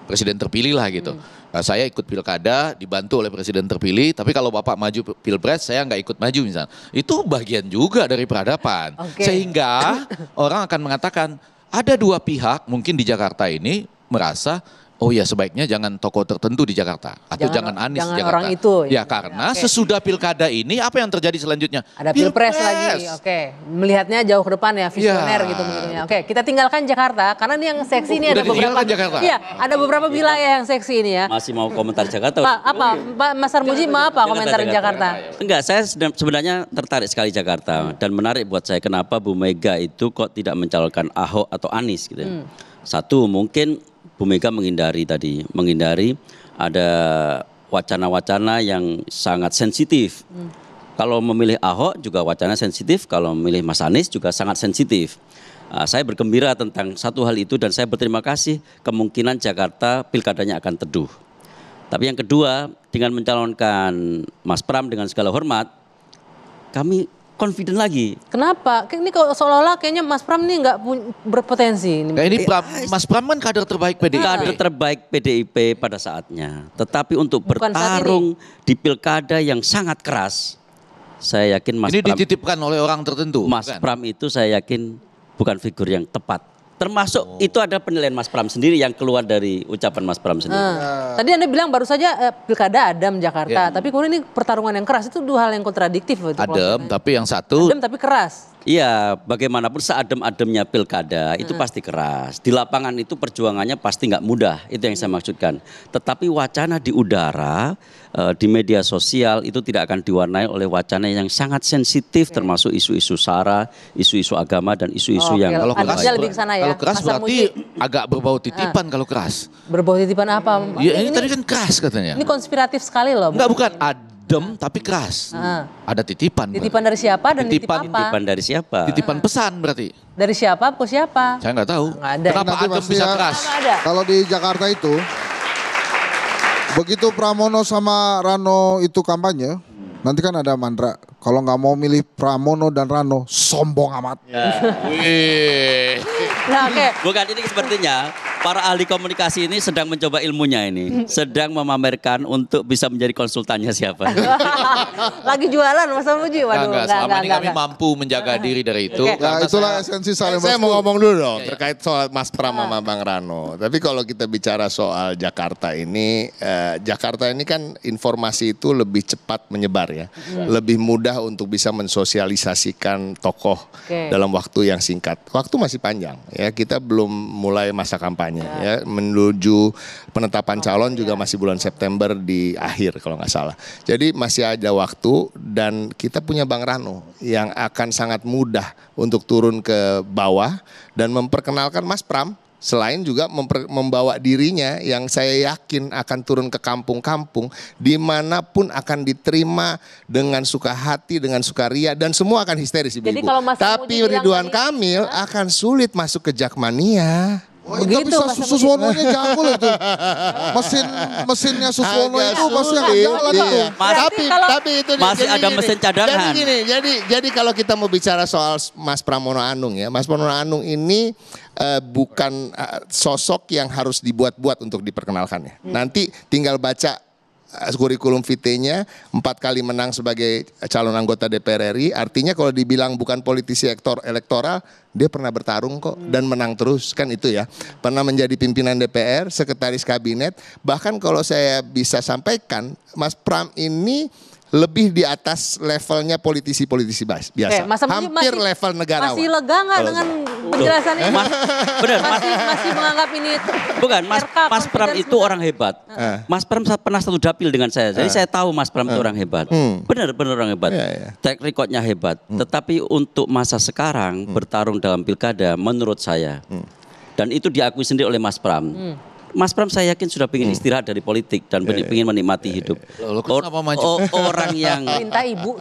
presiden terpilih lah gitu. Hmm. Nah, saya ikut pilkada dibantu oleh presiden terpilih, tapi kalau bapak maju pilpres saya nggak ikut maju misalnya. Itu bagian juga dari peradaban. Okay. Sehingga orang akan mengatakan ada dua pihak mungkin di Jakarta ini merasa Oh iya sebaiknya jangan toko tertentu di Jakarta atau jangan, jangan Anies jangan Jakarta. orang itu. Ya, ya karena okay. sesudah pilkada ini apa yang terjadi selanjutnya? Ada pilpres, pilpres. lagi. Oke, okay. melihatnya jauh ke depan ya, visioner ya. gitu Oke, okay. kita tinggalkan Jakarta karena ini yang seksi ini ada beberapa Jakarta. Iya, ada beberapa wilayah yang seksi ini ya. Masih mau komentar Jakarta? Pak, apa Pak Mas Armuji mau apa komentar Jakarta? Enggak, saya sebenarnya tertarik sekali Jakarta dan menarik buat saya kenapa Bu Mega itu kok tidak mencalonkan Ahok atau Anies gitu. Ya? Hmm. Satu, mungkin Bu Mega menghindari tadi, menghindari ada wacana-wacana yang sangat sensitif. Hmm. Kalau memilih Ahok juga wacana sensitif, kalau memilih Mas Anies juga sangat sensitif. Uh, saya bergembira tentang satu hal itu dan saya berterima kasih kemungkinan Jakarta pilkadanya akan teduh. Tapi yang kedua, dengan mencalonkan Mas Pram dengan segala hormat, kami confident lagi. Kenapa? Ini kalau seolah-olah kayaknya Mas Pram ini nggak berpotensi. Nah, ini ya, Pram, eh, Mas Pram kan kader terbaik PDIP. Kader terbaik PDIP pada saatnya. Tetapi untuk Bukan bertarung di pilkada yang sangat keras, saya yakin Mas ini Pram. Ini dititipkan oleh orang tertentu. Mas kan? Pram itu saya yakin bukan figur yang tepat Termasuk oh. itu adalah penilaian Mas Pram sendiri yang keluar dari ucapan Mas Pram sendiri. Hmm. Tadi Anda bilang baru saja eh, pilkada Adam Jakarta, yeah. tapi kemudian ini pertarungan yang keras itu dua hal yang kontradiktif. Adem, tapi yang satu. Adem tapi keras. Iya, bagaimanapun seadem-ademnya pilkada itu pasti keras. Di lapangan itu perjuangannya pasti nggak mudah. Itu yang saya maksudkan. Tetapi wacana di udara, eh, di media sosial itu tidak akan diwarnai oleh wacana yang sangat sensitif, okay. termasuk isu-isu sara, isu-isu agama dan isu-isu oh, yang kalau keras. Lebih kesana ya. Kalau keras Masa berarti muji. agak berbau titipan ah. kalau keras. Berbau titipan apa? Ya ini, ini tadi kan keras katanya. Ini konspiratif sekali loh. Enggak bukan. Ini adem tapi keras. Uh. Ada titipan. Titipan dari siapa dan titipan, titipan apa? Titipan dari siapa? Titipan pesan berarti. Dari siapa ke siapa? Saya nggak tahu. Nggak ada. Kenapa Nanti adem bisa ya, keras? Kalau di Jakarta itu begitu Pramono sama Rano itu kampanye, Nanti kan ada mantra, kalau nggak mau milih Pramono dan Rano, sombong amat. Yeah. Wih. Nah, oke. Okay. Bukan ini sepertinya para ahli komunikasi ini sedang mencoba ilmunya ini, hmm. sedang memamerkan untuk bisa menjadi konsultannya siapa. Lagi jualan Mas Muji, waduh. Enggak, enggak, selama enggak, ini kami mampu menjaga diri dari itu. Okay. Nah, itulah saya, esensi saling Saya mau ngomong dulu dong iya. terkait soal Mas Pram sama ah. Bang Rano. Tapi kalau kita bicara soal Jakarta ini, eh, Jakarta ini kan informasi itu lebih cepat menyebar ya, hmm. lebih mudah untuk bisa mensosialisasikan tokoh dalam waktu yang singkat. Waktu masih panjang ya, kita belum mulai masa kampanye katanya iya. ya menuju penetapan calon juga masih bulan September di akhir kalau nggak salah. Jadi masih ada waktu dan kita punya Bang Rano yang akan sangat mudah untuk turun ke bawah dan memperkenalkan Mas Pram Selain juga memper, membawa dirinya yang saya yakin akan turun ke kampung-kampung, dimanapun akan diterima dengan suka hati, dengan sukaria, dan semua akan histeris ibu-ibu. Tapi Ridwan Kamil akan sulit masuk ke Jakmania. Oh, iya, Begitu, tapi jago jangkul itu. Mesin mesinnya Suswono Agak itu pasti yang jalan iya. iya. Mas, tapi kalau, tapi itu masih jadi ada gini, mesin cadangan. Jadi gini, jadi jadi kalau kita mau bicara soal Mas Pramono Anung ya, Mas Pramono Anung ini uh, bukan uh, sosok yang harus dibuat-buat untuk diperkenalkan ya. Hmm. Nanti tinggal baca Eh, kurikulum vitae-nya empat kali menang sebagai calon anggota DPR RI. Artinya kalau dibilang bukan politisi ektor elektoral, dia pernah bertarung kok dan menang terus kan itu ya. Pernah menjadi pimpinan DPR, sekretaris kabinet. Bahkan kalau saya bisa sampaikan, Mas Pram ini lebih di atas levelnya politisi-politisi biasa. Eh, Mas Hampir masih, level negarawan. Masih lega nggak dengan penjelasan ini? Mas, bener, mas, masih menganggap ini Bukan, Mas, mas Pram itu orang hebat. Uh. Mas Pram pernah satu dapil dengan saya. Jadi uh. saya tahu Mas Pram uh. itu orang hebat. Hmm. Benar, benar orang hebat. Yeah, yeah. Track recordnya hebat. Hmm. Tetapi untuk masa sekarang hmm. bertarung dalam pilkada menurut saya. Hmm. Dan itu diakui sendiri oleh Mas Pram. Hmm Mas Pram saya yakin sudah ingin hmm. istirahat dari politik dan yeah, iya. ingin menikmati yeah, hidup. Yeah, iya. Or, orang yang minta ibu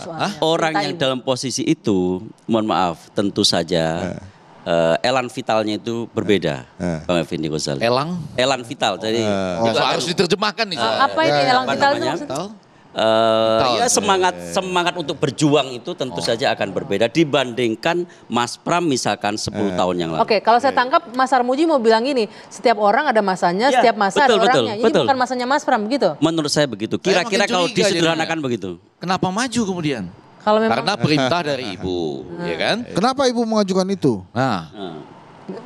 orang Minta yang ibu. dalam posisi itu, mohon maaf, tentu saja yeah. Iya. Uh, elan vitalnya itu berbeda, Yeah. Bang Effendi Ghazali. Elang? Elan vital, jadi oh, harus diterjemahkan nih. Uh, apa ini elan vital itu Uh, ya semangat iya. semangat untuk berjuang itu tentu oh. saja akan berbeda dibandingkan Mas Pram misalkan 10 eh. tahun yang lalu. Oke, okay, kalau saya iya. tangkap Mas Armuji mau bilang ini, setiap orang ada masanya, ya, setiap masa betul, ada betul, orangnya. Ini bukan masanya Mas Pram begitu? Menurut saya begitu. Kira-kira kalau disederhanakan begitu. Kenapa maju kemudian? Kalau memang... Karena perintah dari ibu, nah. ya kan? Kenapa ibu mengajukan itu? Nah. nah.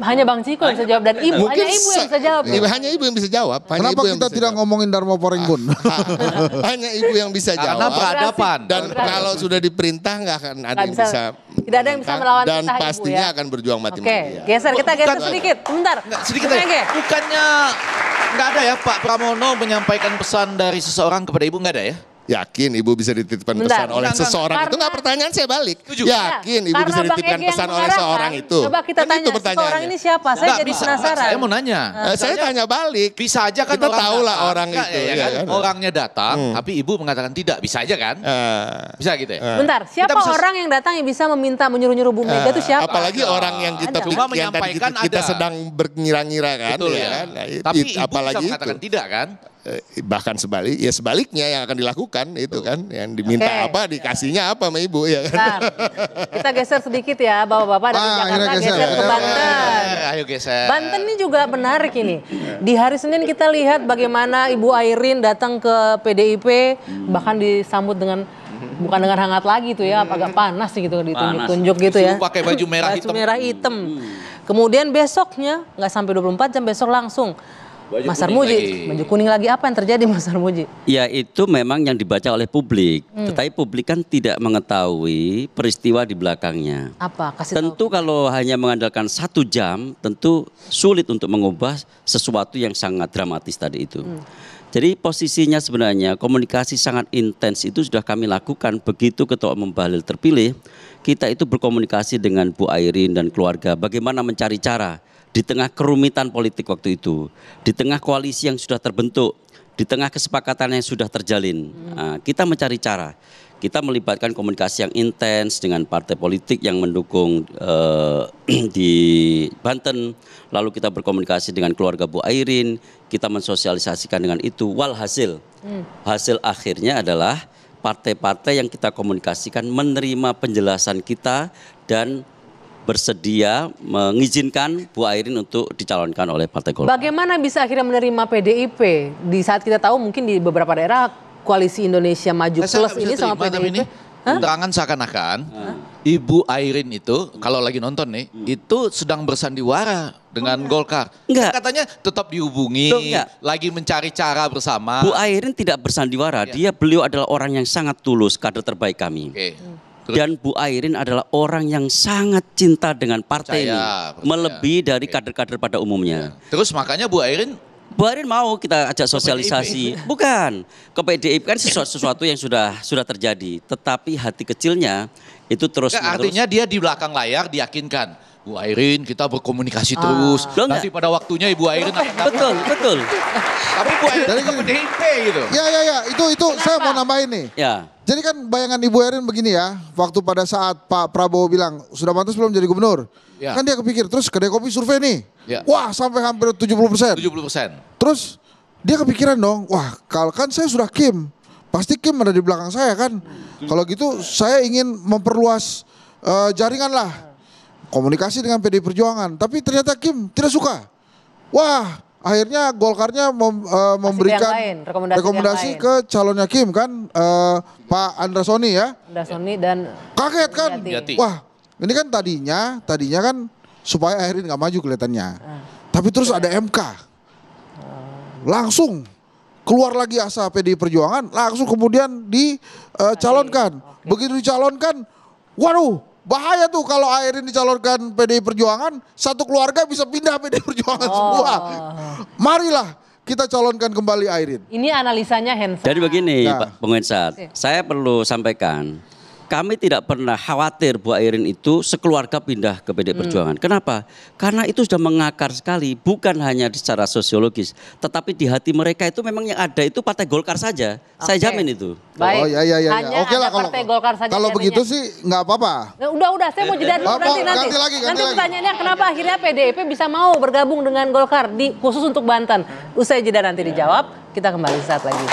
Hanya Bang Ciko yang bisa jawab dan ibu. Mungkin hanya ibu yang bisa jawab. Iya, hanya ibu yang bisa jawab. Hanya Kenapa ibu kita tidak jawab. ngomongin Dharma Porenggun? hanya ibu yang bisa jawab. Karena peradaban. Dan kalau sudah diperintah nggak akan ada yang bisa. Tidak ada yang bisa melawan Dan pastinya ya. akan berjuang mati-matian. Oke, ya. geser kita geser sedikit. Bentar. Sedikit aja. Bukannya nggak ada ya Pak Pramono menyampaikan pesan dari seseorang kepada ibu nggak ada ya? Yakin ibu bisa dititipkan pesan oleh enggak, seseorang enggak. itu nggak pertanyaan saya balik. Tujuh. Iya. Yakin ibu bisa dititipkan pesan oleh seorang itu. Coba kita kan tanya seorang ini siapa? Saya enggak, jadi bisa, penasaran. Saya mau nanya. Nah, saya tanya balik. Bisa aja kan kita tahu lah orang itu. Ya, Ya, kan? kan? Orangnya datang, hmm. tapi ibu mengatakan tidak. Bisa aja kan? Uh, bisa gitu ya. Uh. Bentar, siapa bisa, orang yang datang yang bisa meminta menyuruh-nyuruh Bu Mega itu siapa? Apalagi orang yang kita pikir kita sedang berngira-ngira kan. Ya ya. kan? Nah, tapi ibu bisa mengatakan tidak kan? Eh, bahkan sebalik ya sebaliknya yang akan dilakukan itu kan yang diminta Oke. apa dikasihnya apa sama ibu ya kan? kita geser sedikit ya bapak-bapak dari ah, Jakarta geser, geser ke Banten eh, ayo geser Banten ini juga menarik ini di hari Senin kita lihat bagaimana Ibu Airin datang ke PDIP bahkan disambut dengan bukan dengan hangat lagi tuh ya agak panas gitu ditunjuk-tunjuk gitu ya pakai baju merah hitam merah hitam hmm. kemudian besoknya nggak sampai 24 jam besok langsung Baju Mas Armuji, baju kuning lagi apa yang terjadi Mas Armuji? Ya itu memang yang dibaca oleh publik, hmm. tetapi publik kan tidak mengetahui peristiwa di belakangnya. Apa? Kasih tentu tahu. kalau hanya mengandalkan satu jam, tentu sulit untuk mengubah sesuatu yang sangat dramatis tadi itu. Hmm. Jadi posisinya sebenarnya komunikasi sangat intens itu sudah kami lakukan begitu Ketua Umum Bahlil terpilih, kita itu berkomunikasi dengan Bu Airin dan keluarga bagaimana mencari cara di tengah kerumitan politik waktu itu, di tengah koalisi yang sudah terbentuk, di tengah kesepakatan yang sudah terjalin, hmm. Ah, kita mencari cara. Kita melibatkan komunikasi yang intens dengan partai politik yang mendukung uh, di Banten, lalu kita berkomunikasi dengan keluarga Bu Airin, kita mensosialisasikan dengan itu. Walhasil, hmm. hasil akhirnya adalah partai-partai yang kita komunikasikan menerima penjelasan kita dan bersedia mengizinkan Bu Airin untuk dicalonkan oleh Partai Golkar. Bagaimana bisa akhirnya menerima PDIP di saat kita tahu mungkin di beberapa daerah koalisi Indonesia Maju nah, Plus ini sama PDIP? Ini. undangan seakan-akan huh? Ibu Airin itu kalau lagi nonton nih hmm. itu sedang bersandiwara dengan oh, Golkar. Enggak. Katanya tetap dihubungi, lagi mencari cara bersama. Bu Airin tidak bersandiwara, ya. dia beliau adalah orang yang sangat tulus, kader terbaik kami. Okay. Hmm. Dan Bu Airin adalah orang yang sangat cinta dengan partai percaya, ini, percaya. melebihi dari kader-kader pada umumnya. Ya. Terus makanya Bu Airin Bu Airin mau kita ajak sosialisasi, bukan ke PDIP kan sesuatu, sesuatu yang sudah sudah terjadi, tetapi hati kecilnya itu terus. Artinya dia di belakang layar diyakinkan Bu Airin kita berkomunikasi ah. terus. Loh, Nanti pada waktunya Ibu Airin akan Betul, betul. Tapi Bu Airin Jadi, ke PDIP gitu. Ya, ya, ya. Itu, itu Kenapa? saya mau nambahin nih. Ya. Jadi kan bayangan Ibu Erin begini ya, waktu pada saat Pak Prabowo bilang, sudah pantas belum jadi gubernur? Ya. Kan dia kepikir, terus kedai kopi survei nih, ya. wah sampai hampir 70 persen. 70 persen. Terus dia kepikiran dong, wah kalau kan saya sudah Kim, pasti Kim ada di belakang saya kan. Kalau gitu saya ingin memperluas uh, jaringan lah komunikasi dengan PD Perjuangan, tapi ternyata Kim tidak suka. Wah, akhirnya Golkarnya mem, uh, memberikan lain, rekomendasi, rekomendasi ke calonnya Kim kan uh, Pak Andrasoni ya. Andrasoni dan kaget kan. Yati. Wah, ini kan tadinya tadinya kan supaya akhirnya nggak maju kelihatannya. Uh. Tapi terus ada MK. Ah. Langsung keluar lagi asa PD Perjuangan, langsung kemudian dicalonkan. Eh, uh, Begitu dicalonkan, waduh Bahaya tuh kalau air ini dicalonkan PDI Perjuangan, satu keluarga bisa pindah PDI Perjuangan oh. semua. Marilah kita calonkan kembali Airin. Ini analisanya Hensat. Jadi begini nah. Pak Penguensat, saya perlu sampaikan kami tidak pernah khawatir Bu Airin itu sekeluarga pindah ke PD hmm. Perjuangan. Hmm. Kenapa? Karena itu sudah mengakar sekali, bukan hanya secara sosiologis, tetapi di hati mereka itu memang yang ada itu Partai Golkar saja. Okay. Saya jamin itu. Baik. Oh ya ya ya. ya. Hanya Oke lah kalau Partai Golkar saja. Kalau begitu sih nggak apa-apa. Nah, udah udah, saya mau jeda dulu nanti nanti. Ganti lagi, ganti nanti pertanyaannya kenapa akhirnya PDIP bisa mau bergabung dengan Golkar di khusus untuk Banten? Usai jeda nanti dijawab. Kita kembali saat lagi.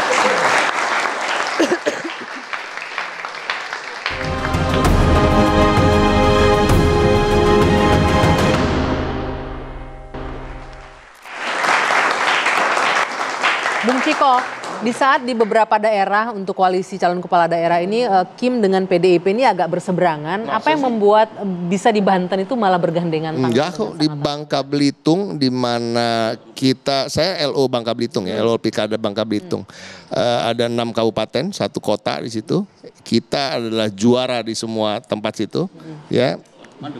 Ciko, di saat di beberapa daerah untuk koalisi calon kepala daerah ini eh, Kim dengan PDIP ini agak berseberangan. Apa yang membuat bisa di Banten itu malah bergandengan tangan? Enggak kok di Bangka Belitung di mana kita saya LO Bangka Belitung ya, LO Pilkada Bangka Belitung. Hmm. Uh, ada enam kabupaten, satu kota di situ. Kita adalah juara di semua tempat situ, hmm. ya.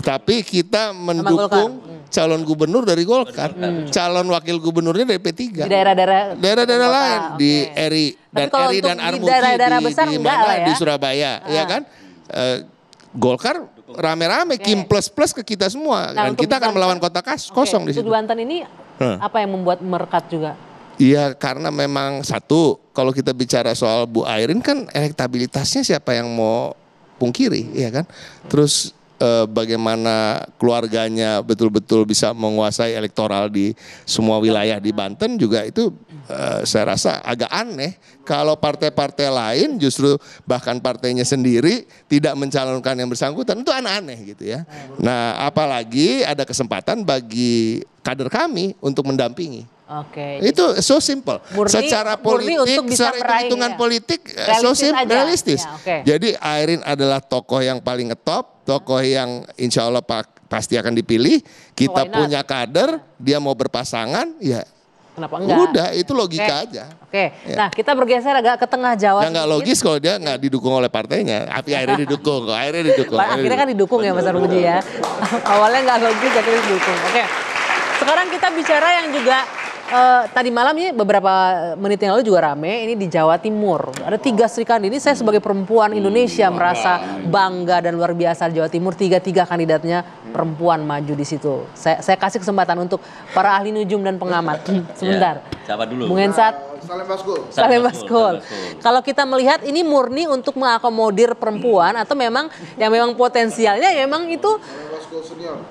Tapi kita mendukung hmm calon gubernur dari Golkar, hmm. calon wakil gubernurnya dari P3. Di daerah-daerah daerah-daerah lain okay. di RI dan RI dan Armuji di, daerah-daerah besar di mana ya? di Surabaya, iya ah. ya kan? Uh, Golkar rame-rame okay. Kim plus plus ke kita semua nah, dan kita akan melawan kota kas kosong di situ. Banten ini hmm. apa yang membuat merekat juga? Iya karena memang satu kalau kita bicara soal Bu Airin kan elektabilitasnya siapa yang mau pungkiri ya kan. Terus eh, bagaimana keluarganya betul-betul bisa menguasai elektoral di semua wilayah di Banten juga itu eh, saya rasa agak aneh kalau partai-partai lain justru bahkan partainya sendiri tidak mencalonkan yang bersangkutan itu aneh-aneh gitu ya. Nah, apalagi ada kesempatan bagi kader kami untuk mendampingi. Oke. Okay. Itu so simple. Murni, secara politik, secara hitungan ya. politik eh, realistis so simple, aja. realistis. Ya, okay. Jadi Airin adalah tokoh yang paling ngetop, tokoh yang insya Allah pak, pasti akan dipilih. Kita oh, punya kader, dia mau berpasangan, ya kenapa enggak? Udah, itu logika okay. aja. Oke. Okay. Ya. Nah, kita bergeser agak ke tengah Jawa. Nah, enggak logis kalau dia enggak didukung oleh partainya. Tapi akhirnya didukung kok, akhirnya didukung. akhirnya akhirnya kan didukung ya Mas Armuji ya. Awalnya enggak logis, akhirnya didukung. Oke. Okay. Sekarang kita bicara yang juga uh, tadi malam ini ya, beberapa menit yang lalu juga rame. Ini di Jawa Timur. Ada tiga Sri Kandi. Ini saya sebagai perempuan Indonesia hmm, merasa bangga dan luar biasa Jawa Timur. Tiga-tiga kandidatnya perempuan maju di situ. Saya, saya kasih kesempatan untuk para ahli nujum dan pengamat. Hmm, sebentar. Ya, siapa dulu? Bung Ensat. Salem baskol. Kalau kita melihat ini murni untuk mengakomodir perempuan atau memang yang memang potensialnya memang itu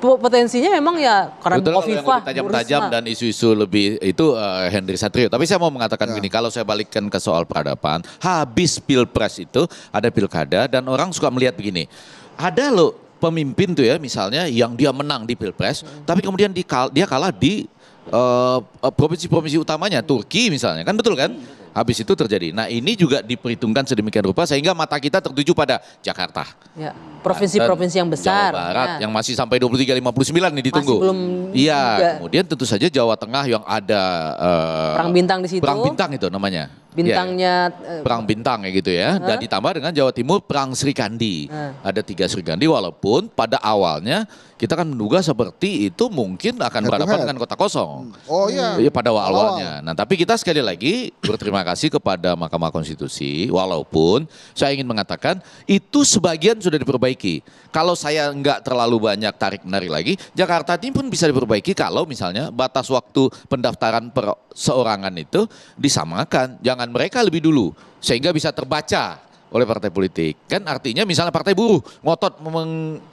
Potensinya memang ya karena Betul, Kofifa tajam-tajam dan isu-isu lebih itu uh, Henry Satrio. Tapi saya mau mengatakan ya. gini, kalau saya balikkan ke soal peradaban, habis pilpres itu ada pilkada dan orang suka melihat begini. Ada loh pemimpin tuh ya misalnya yang dia menang di pilpres, hmm. tapi kemudian di, dia kalah di eh, eh, provinsi-provinsi uh, utamanya, Turki misalnya, kan betul kan? Hmm, Habis itu terjadi. Nah ini juga diperhitungkan sedemikian rupa sehingga mata kita tertuju pada Jakarta. Ya, provinsi-provinsi yang besar. Jawa Barat ya. yang masih sampai 2359 nih ditunggu. Masih belum. Iya. Kemudian tentu saja Jawa Tengah yang ada uh, perang bintang di situ. Perang bintang itu namanya. Bintangnya ya, perang bintang ya gitu ya. Huh? Dan ditambah dengan Jawa Timur perang Sri Kandi. Huh? Ada tiga Sri Kandi walaupun pada awalnya kita kan menduga seperti itu mungkin akan berhadapan dengan kota kosong. Oh iya. iya pada awalnya. Nah tapi kita sekali lagi berterima Terima kasih kepada Mahkamah Konstitusi walaupun saya ingin mengatakan itu sebagian sudah diperbaiki. Kalau saya nggak terlalu banyak tarik menarik lagi, Jakarta ini pun bisa diperbaiki kalau misalnya batas waktu pendaftaran per seorangan itu disamakan. Jangan mereka lebih dulu sehingga bisa terbaca oleh partai politik. Kan artinya misalnya partai buruh ngotot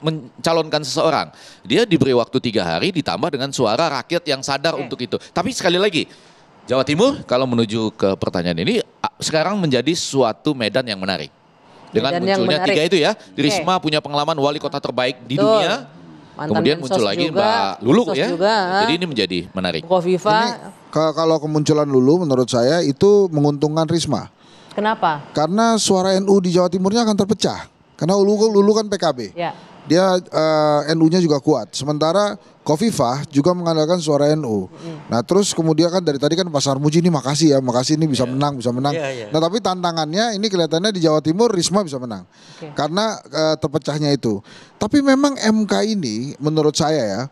mencalonkan seseorang. Dia diberi waktu tiga hari ditambah dengan suara rakyat yang sadar hmm. untuk itu. Tapi sekali lagi Jawa Timur kalau menuju ke pertanyaan ini sekarang menjadi suatu medan yang menarik. Dengan medan munculnya menarik. tiga itu ya, Risma punya pengalaman wali kota terbaik di Betul. dunia. Mantan Kemudian muncul lagi juga, Mbak Lulu ya. Juga, nah, Jadi ini menjadi menarik. Kofifa. Kalau kemunculan Lulu menurut saya itu menguntungkan Risma. Kenapa? Karena suara NU di Jawa Timurnya akan terpecah. Karena Lulu, Lulu kan PKB. Ya. Dia uh, eh, NU-nya juga kuat. Sementara Kofifah juga mengandalkan suara NU. Mm. Nah, terus kemudian kan dari tadi kan Pasar Muji ini makasih ya, makasih ini bisa yeah. menang, bisa menang. Yeah, yeah. Nah, tapi tantangannya ini kelihatannya di Jawa Timur Risma bisa menang. Okay. Karena uh, terpecahnya itu. Tapi memang MK ini menurut saya ya,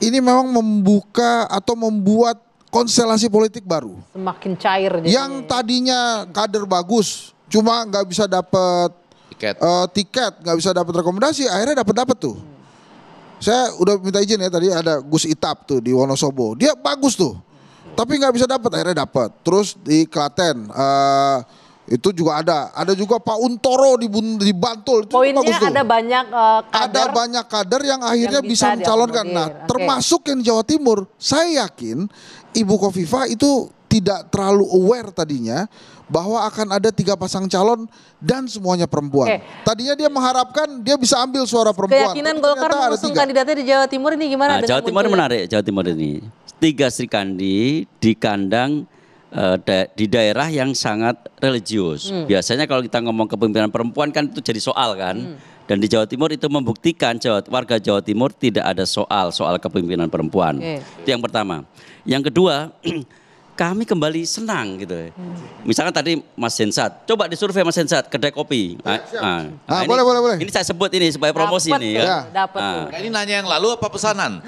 ini memang membuka atau membuat konstelasi politik baru. Semakin cair Yang tadinya kader bagus, cuma nggak bisa dapat tiket, uh, bisa dapat rekomendasi, akhirnya dapat dapat tuh. Hmm saya udah minta izin ya tadi ada Gus Itap tuh di Wonosobo. Dia bagus tuh. Tapi nggak bisa dapat akhirnya dapat. Terus di Klaten uh, itu juga ada. Ada juga Pak Untoro di, di Bantul. Itu Poinnya bagus tuh. ada banyak uh, kader. Ada banyak kader yang akhirnya yang bisa, bisa mencalonkan. Nah, okay. termasuk yang Jawa Timur. Saya yakin Ibu Kofifa itu tidak terlalu aware tadinya bahwa akan ada tiga pasang calon dan semuanya perempuan. Okay. Tadinya dia mengharapkan dia bisa ambil suara perempuan. Keyakinan Golkar mengusung kandidatnya di Jawa Timur ini gimana? Nah, Jawa Timur munculnya? menarik, Jawa Timur ini. Tiga Sri Kandi di kandang eh, di daerah yang sangat religius. Hmm. Biasanya kalau kita ngomong kepemimpinan perempuan kan itu jadi soal kan. Hmm. Dan di Jawa Timur itu membuktikan Jawa, warga Jawa Timur tidak ada soal soal kepemimpinan perempuan. Okay. Itu yang pertama. Yang kedua kami kembali senang gitu. Misalkan tadi Mas Hensat, coba disurvei Mas Hensat kedai kopi. Ya, nah, nah, boleh boleh boleh. Ini saya sebut ini sebagai promosi dapet, ini ya. Dapat. Nah. nah. Ini nanya yang lalu apa pesanan?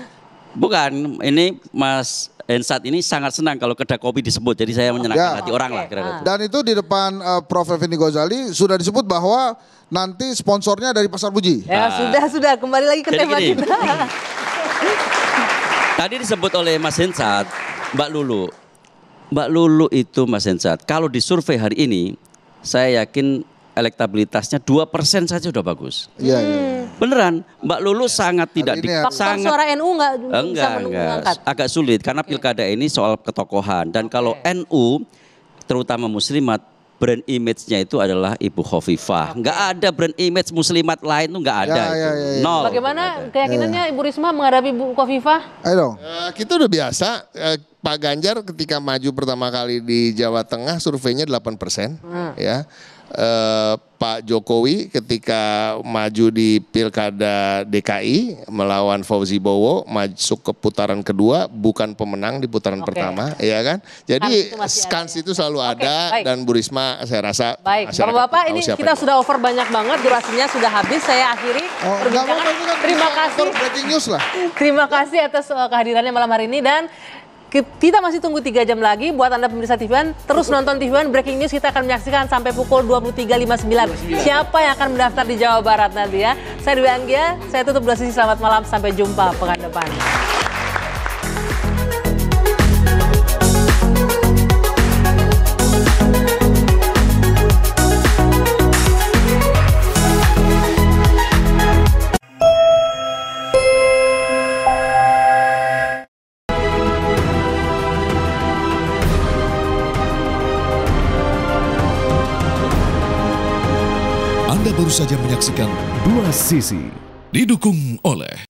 Bukan, ini Mas Hensat ini sangat senang kalau kedai kopi disebut. Jadi saya menyenangkan ya. hati orang lah kira-kira. Dan itu di depan uh, Prof. Effendi Gozali sudah disebut bahwa nanti sponsornya dari Pasar Buji. Ya, nah. sudah sudah kembali lagi ke Jadi tema gini. kita. Tadi disebut oleh Mas Hensat, Mbak Lulu, Mbak Lulu itu Mas Hensat, kalau di survei hari ini, saya yakin elektabilitasnya dua persen saja sudah bagus. Iya. iya. Hmm. iya. Beneran, Mbak Lulu ya. sangat tidak di, sangat, suara NU enggak, enggak, enggak, agak sulit karena okay. Iya. pilkada ini soal ketokohan dan okay. kalau NU terutama muslimat brand image-nya itu adalah Ibu Khofifah. Nggak ada brand image muslimat lain tuh nggak ada. Ya, ya, ya, ya. Nol. Bagaimana keyakinannya ya. Ibu Risma menghadapi Ibu Khofifah? Ayo Uh, kita udah biasa. Uh, Pak Ganjar ketika maju pertama kali di Jawa Tengah surveinya 8 persen. Hmm. Ya eh, Pak Jokowi ketika maju di Pilkada DKI melawan Fauzi Bowo masuk ke putaran kedua bukan pemenang di putaran okay. pertama ya kan. Jadi skans itu, ya. selalu ada baik. dan Bu Risma saya rasa Baik, Bapak-bapak ini kita itu. sudah over banyak banget durasinya sudah habis saya akhiri oh, enggak, enggak, enggak, terima kasih. terima kasih atas eh, kehadirannya malam hari ini dan kita masih tunggu tiga jam lagi buat Anda pemirsa TVN. Terus nonton TVN Breaking News kita akan menyaksikan sampai pukul 23.59. Siapa yang akan mendaftar di Jawa Barat nanti ya? Saya Dwi Anggia, saya tutup dua selamat malam. Sampai jumpa pekan depan. saja menyaksikan dua sisi didukung oleh